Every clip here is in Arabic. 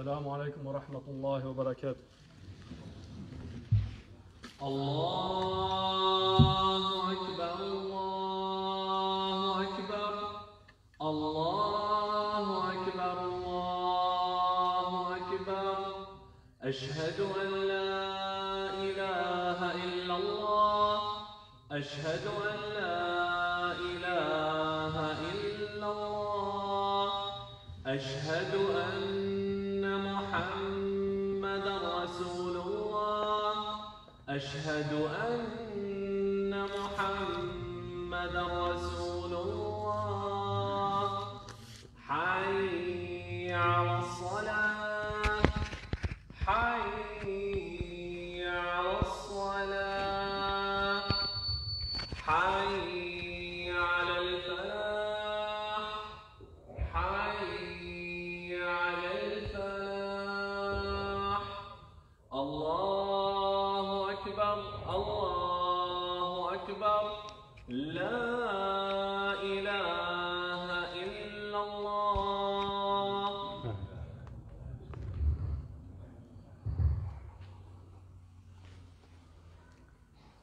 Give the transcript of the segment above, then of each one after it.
السلام عليكم ورحمة الله وبركاته الله أكبر الله أكبر الله أكبر الله أكبر أشهد أن لا إله إلا الله أشهد أن أشهد أن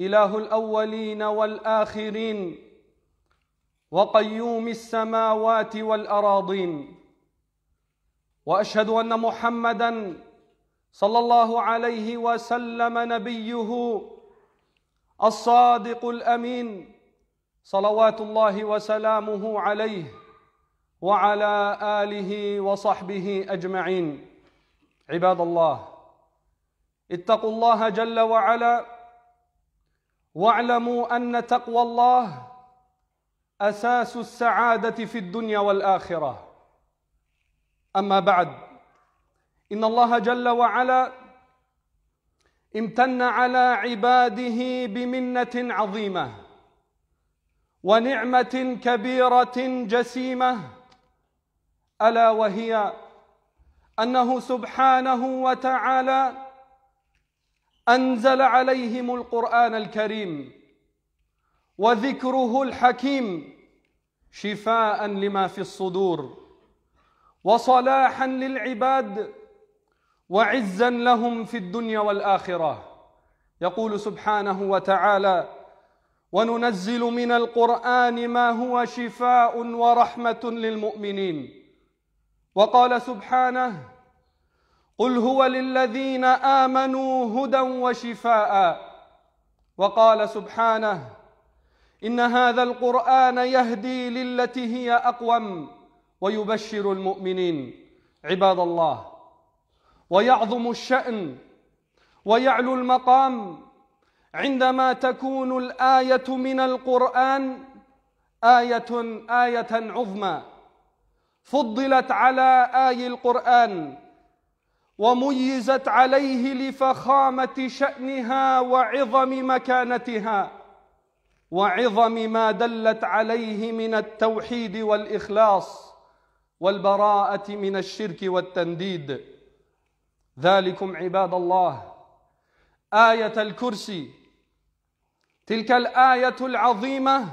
إله الأولين والآخرين وقيوم السماوات والأراضين وأشهد أن محمدًا صلى الله عليه وسلم نبيه الصادق الأمين صلوات الله وسلامه عليه وعلى آله وصحبه أجمعين عباد الله اتقوا الله جل وعلا واعلموا ان تقوى الله اساس السعاده في الدنيا والاخره اما بعد ان الله جل وعلا امتن على عباده بمنه عظيمه ونعمه كبيره جسيمه الا وهي انه سبحانه وتعالى أنزل عليهم القرآن الكريم وذكره الحكيم شفاء لما في الصدور وصلاحا للعباد وعزا لهم في الدنيا والآخرة يقول سبحانه وتعالى وننزل من القرآن ما هو شفاء ورحمة للمؤمنين وقال سبحانه قل هو للذين امنوا هدى وشفاء وقال سبحانه ان هذا القران يهدي للتي هي اقوم ويبشر المؤمنين عباد الله ويعظم الشان ويعلو المقام عندما تكون الايه من القران ايه ايه عظمى فضلت على اي القران وميزت عليه لفخامه شانها وعظم مكانتها وعظم ما دلت عليه من التوحيد والاخلاص والبراءه من الشرك والتنديد ذلكم عباد الله ايه الكرسي تلك الايه العظيمه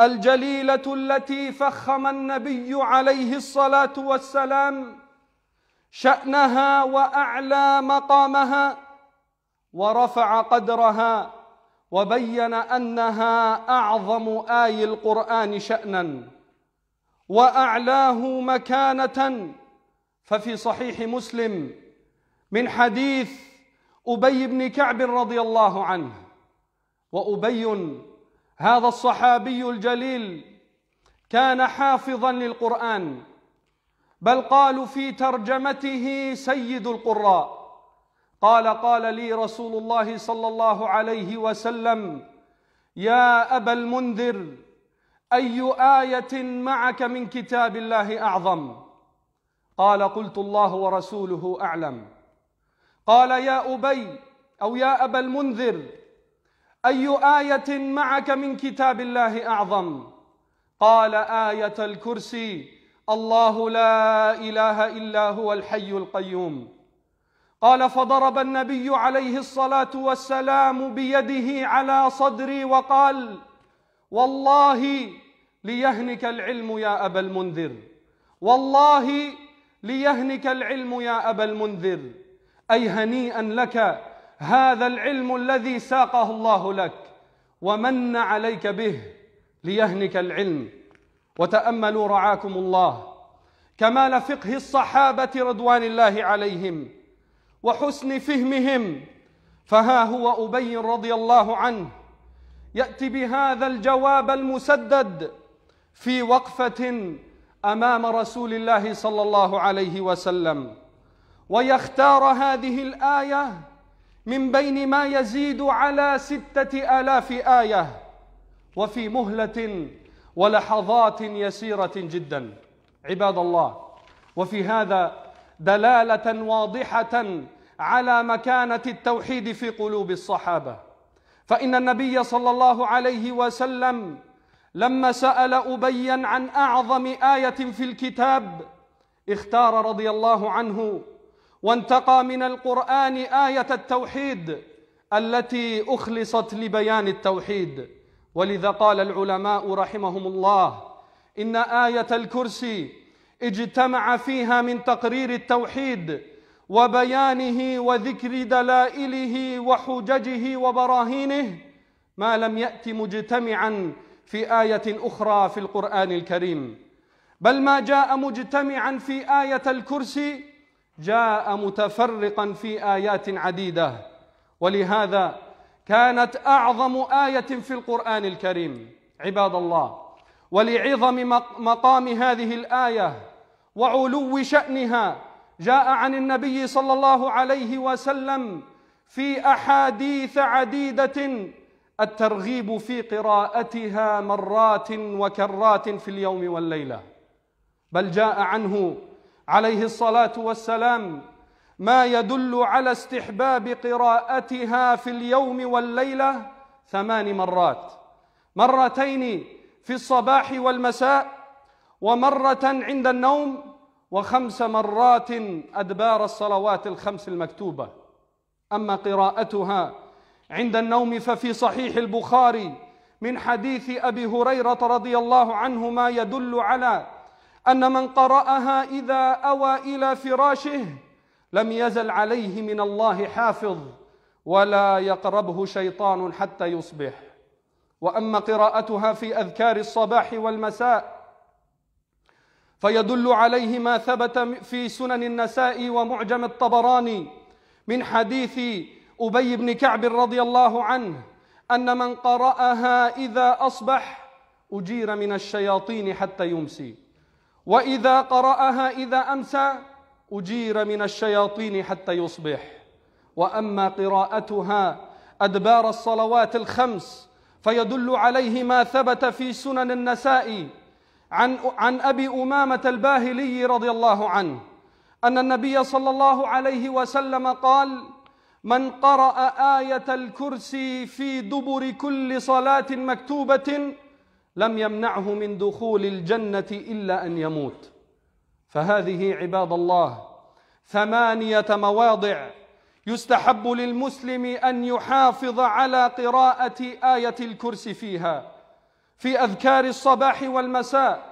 الجليله التي فخم النبي عليه الصلاه والسلام شأنها وأعلى مقامها ورفع قدرها وبين أنها أعظم آي القرآن شأنا وأعلاه مكانة ففي صحيح مسلم من حديث أبي بن كعب رضي الله عنه وأبي هذا الصحابي الجليل كان حافظا للقرآن بل قالوا في ترجمته سيد القراء قال قال لي رسول الله صلى الله عليه وسلم يا ابا المنذر اي ايه معك من كتاب الله اعظم قال قلت الله ورسوله اعلم قال يا ابي او يا ابا المنذر اي ايه معك من كتاب الله اعظم قال ايه الكرسي الله لا اله الا هو الحي القيوم قال فضرب النبي عليه الصلاه والسلام بيده على صدري وقال والله ليهنك العلم يا ابا المنذر والله ليهنك العلم يا ابا المنذر اي هنيئا لك هذا العلم الذي ساقه الله لك ومن عليك به ليهنك العلم وتأملوا رعاكم الله كمال فقه الصحابة رضوان الله عليهم وحسن فهمهم فها هو أبي رضي الله عنه يأتي بهذا الجواب المسدد في وقفة أمام رسول الله صلى الله عليه وسلم ويختار هذه الآية من بين ما يزيد على ستة آلاف آية وفي مهلة ولحظات يسيرة جدا عباد الله وفي هذا دلالة واضحة على مكانة التوحيد في قلوب الصحابة فإن النبي صلى الله عليه وسلم لما سأل أبيا عن أعظم آية في الكتاب اختار رضي الله عنه وانتقى من القرآن آية التوحيد التي أخلصت لبيان التوحيد ولذا قال العلماء رحمهم الله إن آية الكرسي اجتمع فيها من تقرير التوحيد وبيانه وذكر دلائله وحججه وبراهينه ما لم يأت مجتمعا في آية أخرى في القرآن الكريم بل ما جاء مجتمعا في آية الكرسي جاء متفرقا في آيات عديدة ولهذا كانت أعظم آية في القرآن الكريم عباد الله ولعظم مقام هذه الآية وعلو شأنها جاء عن النبي صلى الله عليه وسلم في أحاديث عديدة الترغيب في قراءتها مرات وكرات في اليوم والليلة بل جاء عنه عليه الصلاة والسلام ما يدل على استحباب قراءتها في اليوم والليله ثمان مرات مرتين في الصباح والمساء ومره عند النوم وخمس مرات ادبار الصلوات الخمس المكتوبه اما قراءتها عند النوم ففي صحيح البخاري من حديث ابي هريره رضي الله عنه ما يدل على ان من قراها اذا اوى الى فراشه لم يزل عليه من الله حافظ ولا يقربه شيطان حتى يصبح واما قراءتها في اذكار الصباح والمساء فيدل عليه ما ثبت في سنن النساء ومعجم الطبراني من حديث ابي بن كعب رضي الله عنه ان من قراها اذا اصبح اجير من الشياطين حتى يمسي واذا قراها اذا امسى أجير من الشياطين حتى يصبح وأما قراءتها أدبار الصلوات الخمس فيدل عليه ما ثبت في سنن النسائي عن عن ابي امامه الباهلي رضي الله عنه ان النبي صلى الله عليه وسلم قال من قرا ايه الكرسي في دبر كل صلاه مكتوبه لم يمنعه من دخول الجنه الا ان يموت فهذه عباد الله ثمانية مواضع يستحب للمسلم أن يحافظ على قراءة آية الكرسي فيها في أذكار الصباح والمساء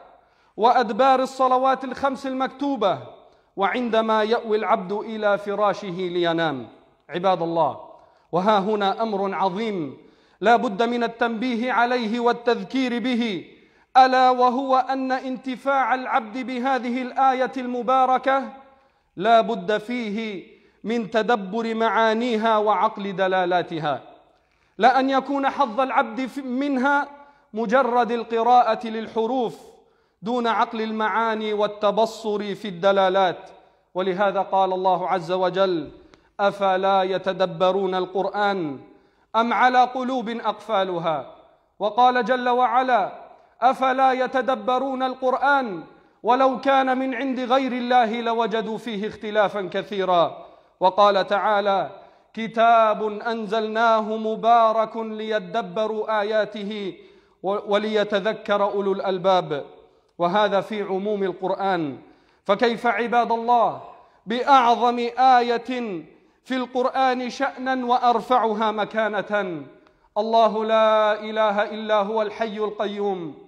وأدبار الصلوات الخمس المكتوبة وعندما يأوي العبد إلى فراشه لينام عباد الله وها هنا أمر عظيم لا بد من التنبيه عليه والتذكير به ألا وهو أن انتفاع العبد بهذه الآية المباركة لا بد فيه من تدبر معانيها وعقل دلالاتها لا أن يكون حظ العبد منها مجرد القراءة للحروف دون عقل المعاني والتبصر في الدلالات ولهذا قال الله عز وجل أفلا يتدبرون القرآن أم على قلوب أقفالها وقال جل وعلا أفلا يتدبرون القرآن ولو كان من عند غير الله لوجدوا فيه اختلافا كثيرا وقال تعالى كتاب أنزلناه مبارك ليدبروا آياته وليتذكر أولو الألباب وهذا في عموم القرآن فكيف عباد الله بأعظم آية في القرآن شأنا وأرفعها مكانةً الله لا اله الا هو الحي القيوم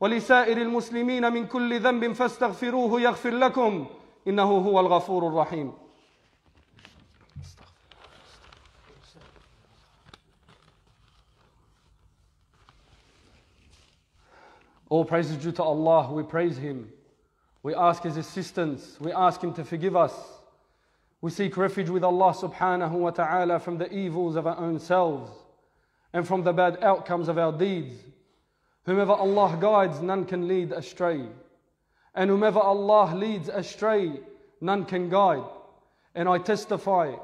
ولسائر المسلمين من كل ذنب فاستغفروه يغفر لكم انه هو الغفور الرحيم All praise is due to Allah. We praise Him. We ask His assistance. We ask Him to forgive us. We seek refuge with Allah subhanahu wa ta'ala from the evils of our own selves and from the bad outcomes of our deeds. Whomever Allah guides, none can lead astray. And whomever Allah leads astray, none can guide. And I testify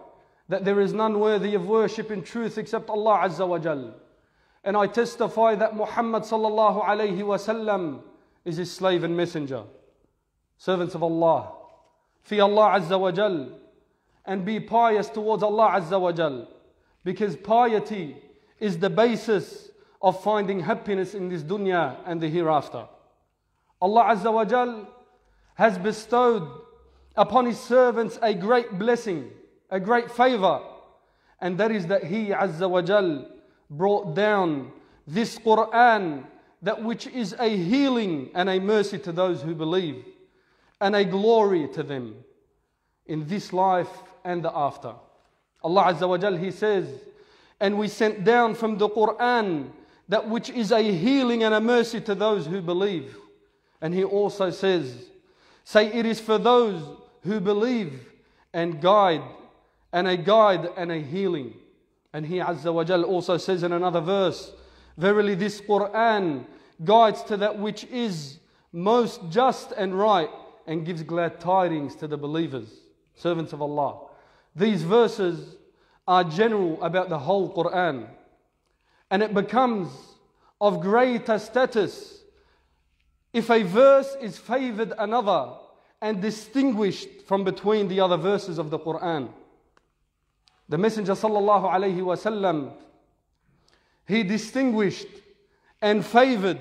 that there is none worthy of worship in truth except Allah Azza wa Jal. And I testify that Muhammad sallallahu alayhi wasallam is his slave and messenger. Servants of Allah, fear Allah Azza wa Jal and be pious towards Allah Azza wa Jal because piety is the basis of finding happiness in this dunya and the hereafter. Allah Azza wa Jal has bestowed upon His servants a great blessing, a great favor, and that is that He Azza wa Jal brought down this Quran, that which is a healing and a mercy to those who believe, and a glory to them in this life and the after. Allah Azza wa Jal, He says, and we sent down from the Quran that which is a healing and a mercy to those who believe. And he also says, Say it is for those who believe and guide, and a guide and a healing. And he Azza wa Jal also says in another verse, Verily this Quran guides to that which is most just and right and gives glad tidings to the believers, servants of Allah. These verses are general about the whole Quran and it becomes of greater status if a verse is favored another and distinguished from between the other verses of the Quran. The Messenger sallallahu alaihi wasallam he distinguished and favored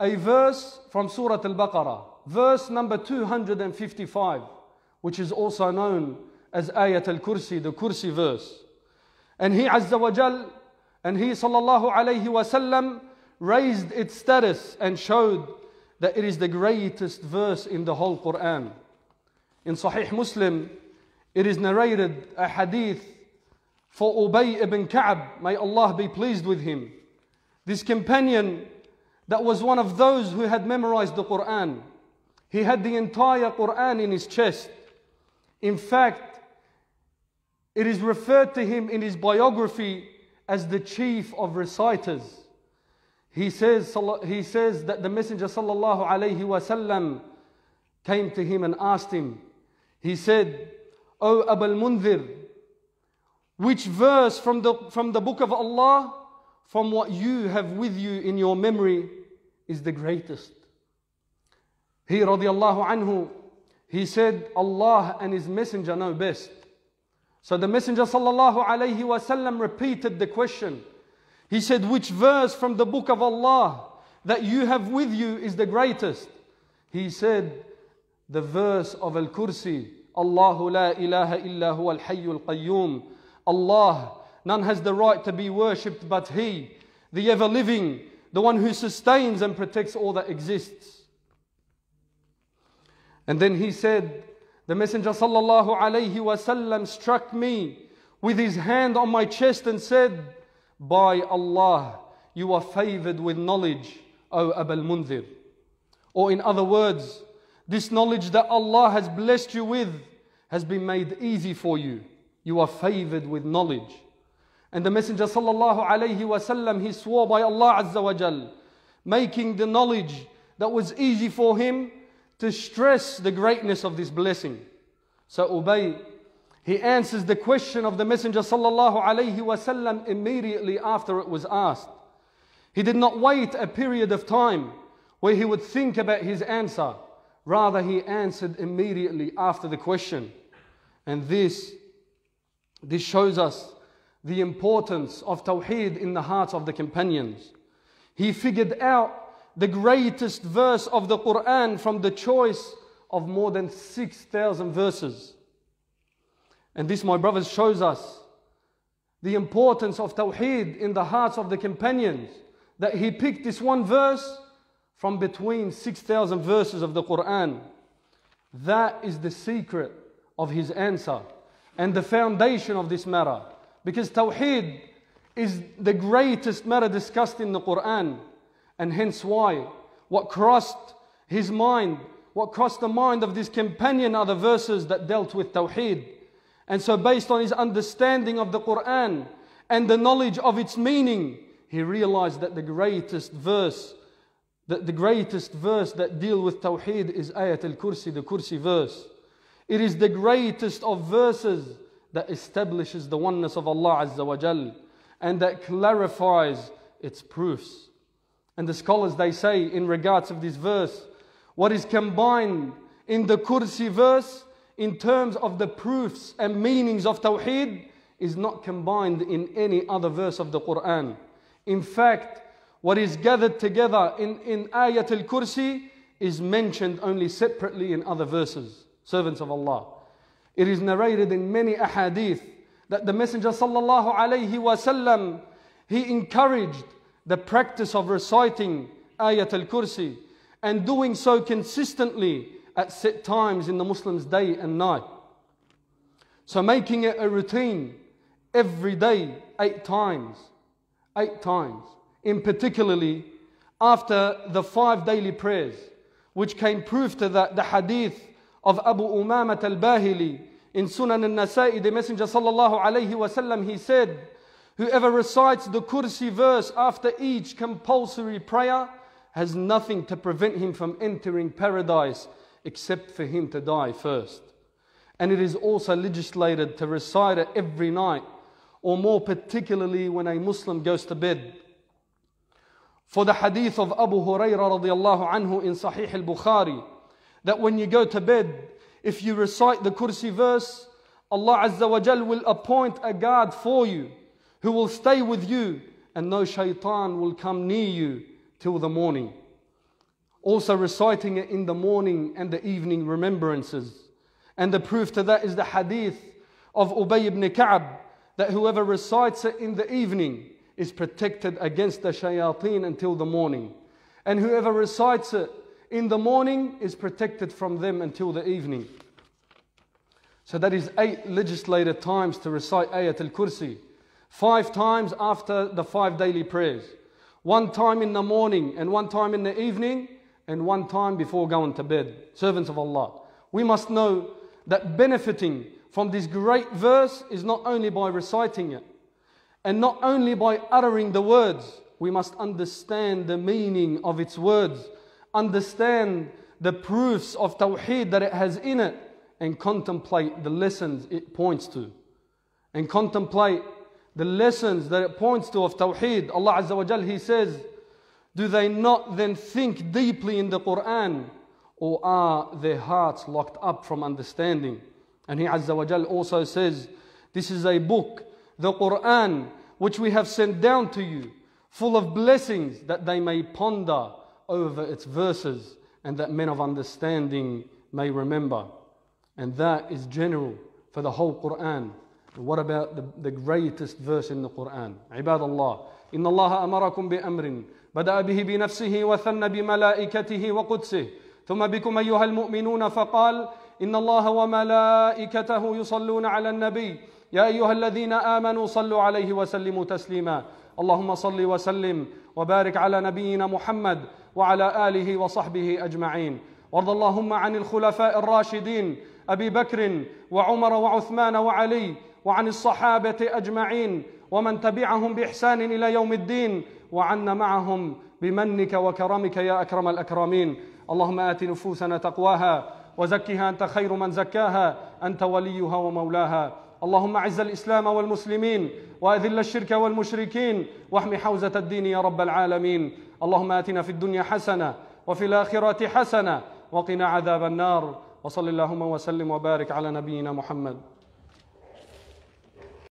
a verse from Surah Al-Baqarah, verse number 255, which is also known as Ayat Al-Kursi, the Kursi verse. And he Azza wa Jal, and he sallallahu alayhi wasallam raised its status and showed that it is the greatest verse in the whole Quran. In Sahih Muslim, it is narrated a hadith for Ubay ibn Ka'b, may Allah be pleased with him. This companion that was one of those who had memorized the Quran. He had the entire Quran in his chest. In fact, it is referred to him in his biography as the chief of reciters. He says, he says that the Messenger sallallahu alayhi wasallam came to him and asked him, he said, O Abu al-Munzir, which verse from the, from the book of Allah, from what you have with you in your memory, is the greatest? He radiallahu anhu, he said, Allah and his messenger know best. So the Messenger sallallahu alayhi wasallam repeated the question. He said, Which verse from the book of Allah that you have with you is the greatest? He said, The verse of Al Kursi, Allahu la ilaha illa huwa al hayyul qayyum. Allah, none has the right to be worshipped but He, the ever living, the one who sustains and protects all that exists. And then he said, the Messenger sallallahu alayhi wasallam struck me with his hand on my chest and said, By Allah, you are favored with knowledge, O Abul Munzir. Or in other words, this knowledge that Allah has blessed you with has been made easy for you. You are favored with knowledge. And the Messenger sallallahu alayhi wasallam he swore by Allah Azza wa Jal, making the knowledge that was easy for him to stress the greatness of this blessing. So Ubay, he answers the question of the Messenger sallallahu wasallam immediately after it was asked. He did not wait a period of time where he would think about his answer. Rather, he answered immediately after the question. And this, this shows us the importance of Tawheed in the hearts of the companions. He figured out the greatest verse of the Quran from the choice of more than 6,000 verses. And this, my brothers, shows us the importance of Tawheed in the hearts of the companions. That he picked this one verse from between 6,000 verses of the Quran. That is the secret of his answer and the foundation of this matter. Because Tawheed is the greatest matter discussed in the Quran. And hence why what crossed his mind, what crossed the mind of this companion are the verses that dealt with Tawheed. And so, based on his understanding of the Quran and the knowledge of its meaning, he realized that the greatest verse, that the greatest verse that deal with Tawheed is Ayat al Kursi, the Kursi verse. It is the greatest of verses that establishes the oneness of Allah Azza wa Jal and that clarifies its proofs. And the scholars they say in regards of this verse, what is combined in the Kursi verse in terms of the proofs and meanings of Tawheed is not combined in any other verse of the Quran. In fact, what is gathered together in, in Ayat al Kursi is mentioned only separately in other verses, servants of Allah. It is narrated in many ahadith that the Messenger sallallahu alayhi wasallam he encouraged the practice of reciting Ayat al Kursi and doing so consistently at set times in the Muslim's day and night. So making it a routine every day, eight times, eight times, in particularly after the five daily prayers, which came proof to that the hadith of Abu Umamah al-Bahili in Sunan al-Nasa'i, the Messenger sallallahu alayhi wa sallam, he said, Whoever recites the Kursi verse after each compulsory prayer has nothing to prevent him from entering paradise except for him to die first. And it is also legislated to recite it every night, or more particularly when a Muslim goes to bed. For the hadith of Abu Hurairah radiallahu anhu in Sahih al Bukhari, that when you go to bed, if you recite the Kursi verse, Allah Azza wa Jal will appoint a guard for you who will stay with you, and no shaitan will come near you till the morning. Also, reciting it in the morning and the evening remembrances. And the proof to that is the hadith of Ubay ibn Ka'b that whoever recites it in the evening is protected against the shayateen until the morning. And whoever recites it in the morning is protected from them until the evening. So that is eight legislated times to recite Ayat al Kursi five times after the five daily prayers. One time in the morning, and one time in the evening, and one time before going to bed. Servants of Allah. We must know that benefiting from this great verse is not only by reciting it and not only by uttering the words, we must understand the meaning of its words, understand the proofs of Tawheed that it has in it, and contemplate the lessons it points to, and contemplate the lessons that it points to of Tawheed, Allah Azza wa Jal, He says, Do they not then think deeply in the Quran, or are their hearts locked up from understanding? And He Azza wa Jal also says, This is a book, the Quran, which we have sent down to you, full of blessings that they may ponder over its verses and that men of understanding may remember. And that is general for the whole Quran. What about the, the greatest verse in the Quran? عباد الله إن الله أمركم بأمر بدأ به بنفسه وثن بملائكته وقدسه ثم بكم أيها المؤمنون فقال إن الله وملائكته يصلون على النبي يا أيها الذين آمنوا صلوا عليه وسلموا تسليما اللهم صل وسلم وبارك على نبينا محمد وعلى آله وصحبه أجمعين وارض اللهم عن الخلفاء الراشدين أبي بكر وعمر وعثمان وعلي وعن الصحابه اجمعين ومن تبعهم باحسان الى يوم الدين وعنا معهم بمنك وكرمك يا اكرم الاكرمين اللهم ات نفوسنا تقواها وزكها انت خير من زكاها انت وليها ومولاها اللهم اعز الاسلام والمسلمين واذل الشرك والمشركين واحم حوزه الدين يا رب العالمين اللهم اتنا في الدنيا حسنه وفي الاخره حسنه وقنا عذاب النار وصل اللهم وسلم وبارك على نبينا محمد